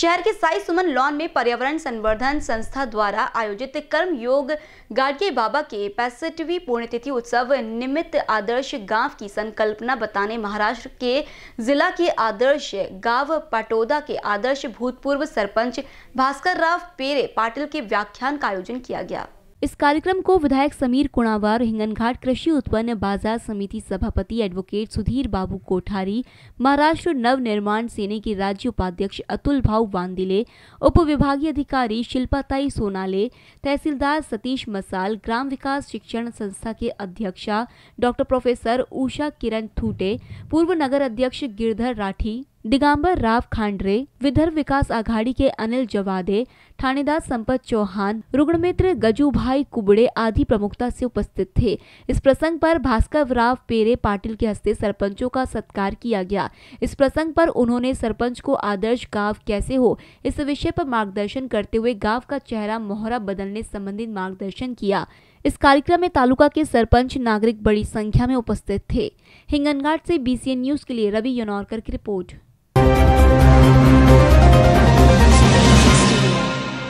शहर के साई सुमन लॉन में पर्यावरण संवर्धन संस्था द्वारा आयोजित कर्म योग गाड़गे बाबा के पैंसठवीं पुण्यतिथि उत्सव निमित्त आदर्श गांव की संकल्पना बताने महाराष्ट्र के जिला के आदर्श गांव पटोदा के आदर्श भूतपूर्व सरपंच भास्कर राव पेरे पाटिल के व्याख्यान का आयोजन किया गया इस कार्यक्रम को विधायक समीर कुणावार हिंगनघाट कृषि उत्पन्न बाजार समिति सभापति एडवोकेट सुधीर बाबू कोठारी महाराष्ट्र नव निर्माण सेने के राज्य उपाध्यक्ष अतुल भाऊ वांदिले उप विभागीय अधिकारी शिल्पाताई सोनाले तहसीलदार सतीश मसाल ग्राम विकास शिक्षण संस्था के अध्यक्षा डॉक्टर प्रोफेसर उषा किरण थूटे पूर्व नगर अध्यक्ष गिरधर राठी दिगंबर राव खांडरे विदर्भ विकास आघाड़ी के अनिल जवादे थानेदार संपत चौहान मित्र गजू भाई कुबड़े आदि प्रमुखता से उपस्थित थे इस प्रसंग पर भास्कर राव पेरे पाटिल के हस्ते सरपंचों का सत्कार किया गया इस प्रसंग पर उन्होंने सरपंच को आदर्श गांव कैसे हो इस विषय पर मार्गदर्शन करते हुए गांव का चेहरा मोहरा बदलने संबंधित मार्गदर्शन किया इस कार्यक्रम में तालुका के सरपंच नागरिक बड़ी संख्या में उपस्थित थे हिंगनघाट से बीसीएन न्यूज के लिए रवि यनौरकर की रिपोर्ट